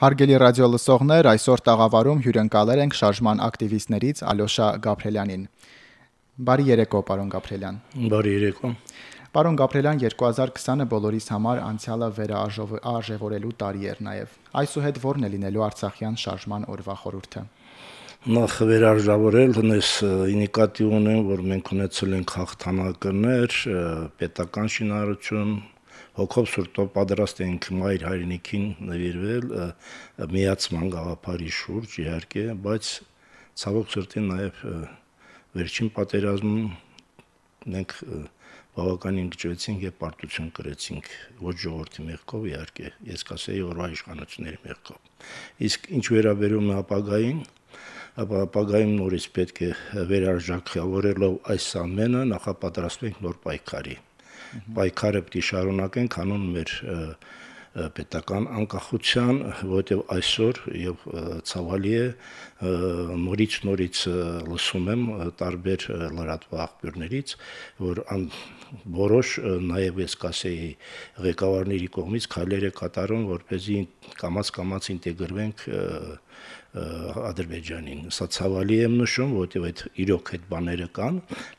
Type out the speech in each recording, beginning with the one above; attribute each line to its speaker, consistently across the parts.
Speaker 1: Հարգելի ռադիոլսողներ, այսօր տաղավարում հյուրընկալել ենք շարժման ակտիվիստներից Ալյոշա Գաբրելյանին։ Բարի երեկո, պարոն Գաբրելյան։ Բարի երեկո։ Պարոն Գաբրելյան 2020-ը բոլորիս համար անցյալը վերաարժևորելու տարի էր նաև։ Այսուհետ ո՞րն է լինելու Արցախյան շարժման օրվա խորհուրդը։
Speaker 2: Նախ վերարժավորել հնես ինիկատիվ ունեմ, որ մենք ունեցել ենք հաղթանակներ, պետական շինարարություն, հոգով սուրտով պատրաստ էինք մայր հայրենիքին նվիրվել միացման գաղափարի շուրջ իհարկե, բայց ցավոք սրտին նաև վերջին պատերազմում մենք բավականին գճվեցինք եւ պարտություն կրեցինք ոչ ժողովրդի մեղքով իհարկե, ես կասեի օրվա իշխանությունների մեղքով։ Իսկ ինչ վերաբերում է ապագային, ապա ապագայում նորից պետք է վերարժակավորելով այս ամենը նախապատրաստվենք նոր պայքարի պայքարը պետք է շարունակենք հանուն մեր պետական անկախության, որտեղ այսօր եւ ցավալի է նորից նորից լսում եմ տարբեր լրատվ աղբյուրներից, որ ան որոշ նաեւ ես կասեի ղեկավարների կողմից քայլեր է կատարում, որ เป զի կամած կամած ինտեգրվենք և, Ադրբեջանին։ Սա ցավալի եմ նշում, որովհետև այդ իրոք այդ բաները կան,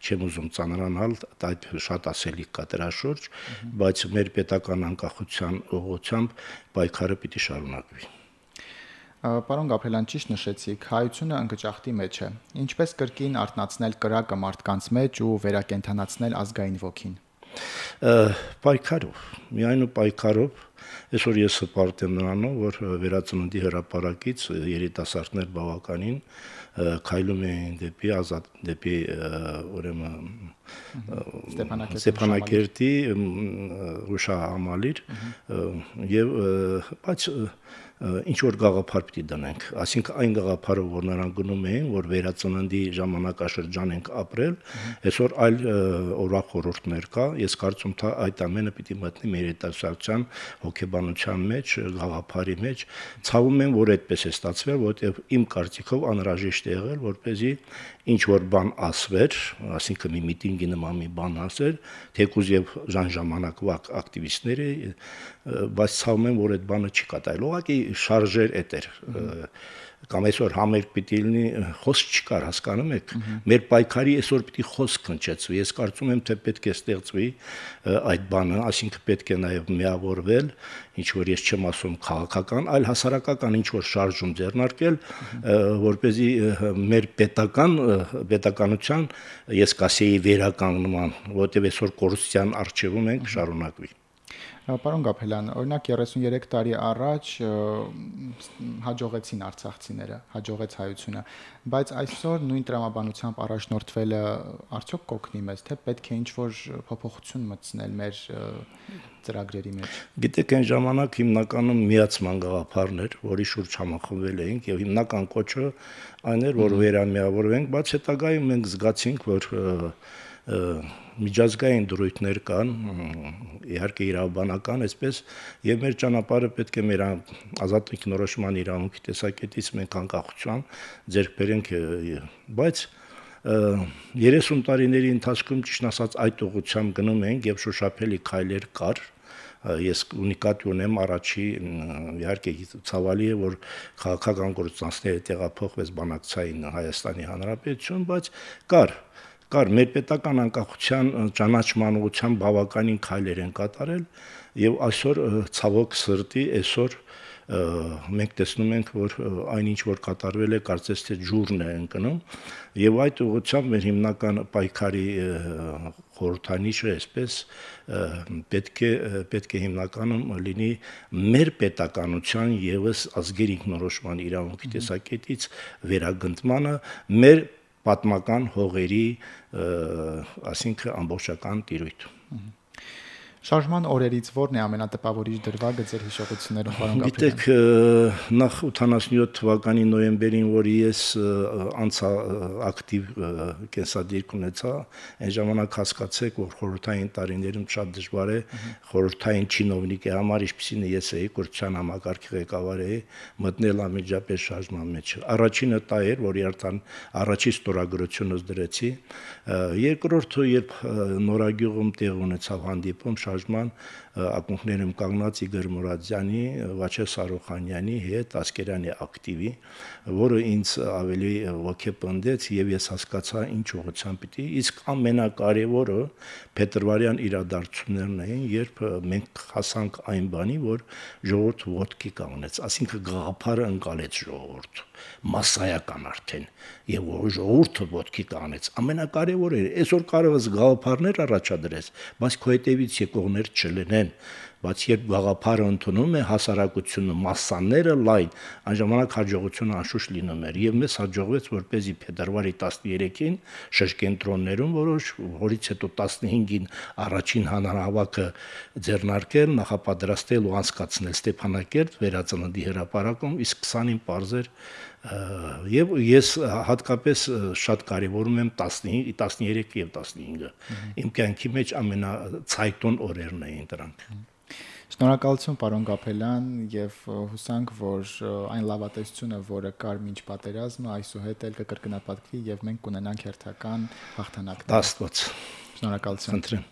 Speaker 2: չեմ ուզում ծանրանալ, այդ շատ ասելիք կա դրա շուրջ, բայց մեր պետական անկախության ուղղությամբ պայքարը
Speaker 1: պիտի շարունակվի։ Պարոն Գաբրելյան, ճիշտ նշեցիք, հայությունը ընկճախտի մեջ է։ Ինչպես կրկին արտնացնել կրակը մարդկանց մեջ ու վերակենդանացնել ազգային ոգին։
Speaker 2: Պայքարով, միայն ու պայքարով Այսօր ես հպարտեմ նրանով, որ վերածննդի հրապարակից երիտասարդներ բավականին քայլում էին դեպի ազատ դեպի ուրեմն Ստեփանակերտի Ռուշա Ամալիր եւ բայց ինչ որ գաղափար պիտի դնենք, այսինքն այն գաղափարը, որ նրանք գնում էին, որ վերածննդի ժամանակաշրջան ենք ապրել, այսօր այլ օրվա խորհուրդներ կա, ես կարծում թա այդ ամենը պիտի մտնի մեր հետազոտության հոգեբանության մեջ, գաղափարի մեջ։ Ցավում եմ, որ այդպես է ստացվել, որովհետև իմ կարծիքով անհրաժեշտ է եղել, որպեսզի ինչ որ բան ասվեր, այսինքն մի միտինգի նման մի բան ասեր, թեկուզ եւ ժամանակվա ակտիվիստները, բայց ցավում եմ, որ այդ բանը չի կատարել։ Ուղղակի շարժեր էտեր կամ այսօր համեր պիտի լինի խոսք չկար, հասկանում եք։ Մեր պայքարի այսօր պիտի խոսք քնչեցվի։ Ես կարծում եմ, թե պետք է ստեղծվի այդ բանը, այսինքն պետք է նաև միավորվել, ինչ որ ես չեմ ասում քաղաքական, այլ հասարակական ինչ որ շարժում ձեռնարկել, որ เป զի մեր պետական պետականության ես կասեի վերականգնման, որտեղ այսօր կորուսցիան արժևում ենք շարունակվի։
Speaker 1: Պարոն Գափելյան, օրինակ 33 տարի առաջ հաջողեցին արցախցիները, հաջողեց հայությունը, բայց այսօր նույն տրամաբանությամբ առաջնորդվելը արդյոք կօգնի մեզ, թե պետք է ինչ-որ փոփոխություն մտցնել մեր ծրագրերի մեջ։
Speaker 2: Գիտեք, այն ժամանակ հիմնականում միացման գաղափարն էր, որի շուրջ համախմբվել էինք եւ հիմնական կոչը այն էր, որ վերամիավորվենք, բայց հետագայում մենք զգացինք, որ և, միջազգային դրույթներ կան, իհարկե իրավաբանական, այսպես եւ մեր ճանապարհը պետք է մեր ազատ ինքնորոշման իրավունքի տեսակետից մենք անկախության ձեռք բերենք, բայց 30 տարիների ընթացքում ճիշտ ասած այդ ուղղությամբ գնում ենք եւ շոշափելի քայլեր կար, ես ունիկատ ունեմ առաջի իհարկե ցավալի է որ քաղաքական գործընթացները տեղափոխվեց բանակցային Հայաստանի Հանրապետություն, բայց կար կար մեր պետական անկախության ճանաչման ուղղությամբ բավականին քայլեր են կատարել եւ այսօր ցավոք սրտի այսօր մենք տեսնում ենք, որ այնինչ որ կատարվել է, կարծես թե ջուրն է ընկնում, եւ այդ ուղղությամբ մեր հիմնական պայքարի խորհրդանիշը այսպես պետք է պետք է հիմնականում լինի մեր պետականության եւս ազգերի ինքնորոշման իրավունքի տեսակետից վերագնդմանը, մեր պատմական հողերի, ասինքն ամբողջական տիրույթ։
Speaker 1: Ա, Շարժման օրերից ո՞րն է ամենատպավորիչ դրվագը ձեր հիշողություններում, պարոն Գաբրիել։
Speaker 2: Գիտեք, նախ 87 թվականի նոյեմբերին, որ ես անցա ակտիվ կենսադիրք ունեցա, այն ժամանակ հասկացեք, որ խորհրդային տարիներում շատ դժվար է խորհրդային чиновնիկի համար, ինչպիսին ես էի կուրցյան համակարգի ղեկավար էի, մտնել ամիջապես շարժման մեջ։ Առաջինը տա էր, որ երթան առաջի ստորագրությունս դրեցի։ Երկրորդը, երբ նորագյուղում տեղ ունեցավ հանդիպում, շարժման ակունքներում կանգնած Իգոր Մուրադյանի, Վաչե Սարոխանյանի հետ Ասկերանի ակտիվի, որը ինձ ավելի ոգեպնդեց եւ ես հասկացա ինչ ուղղությամբ պիտի, իսկ ամենակարևորը փետրվարյան իրադարձություններն էին, երբ մենք հասանք այն բանի, որ ժողովուրդ ոտքի կանգնեց, ասինքն գաղափարը ընկալեց ժողովուրդ massայական արդեն եւ ժողովուրդը ոտքի կանեց ամենակարևորը այսօր կարող ես գաղափարներ առաջադրես բայց քո հետևից եկող թողներ չլինեն, բայց երբ գաղափարը ընդունում է հասարակությունը, massaները լայն, այն ժամանակ հաջողությունը անշուշտ լինում էր եւ մեզ հաջողվեց որպեսի փետրվարի 13-ին շրջենտրոններում որոշ որից հետո 15-ին առաջին հանրահավաքը ձեռնարկել, նախապատրաստել ու անցկացնել Ստեփանակերտ վերածննդի հրապարակում, իսկ 20-ին բարձր Եվ ես հատկապես շատ կարևորում եմ 15, 13 եւ 15-ը։ Իմ կյանքի մեջ
Speaker 1: ամենացայտուն օրերն էին դրանք։ Շնորհակալություն պարոն Գապելյան եւ հուսանք, որ այն լավատեսությունը, որը կար մինչ պատերազմը, այսուհետ էլ կկրկնապատկվի եւ մենք կունենանք հերթական հաղթանակներ։ Աստված։ Շնորհակալություն։ Խնդրեմ։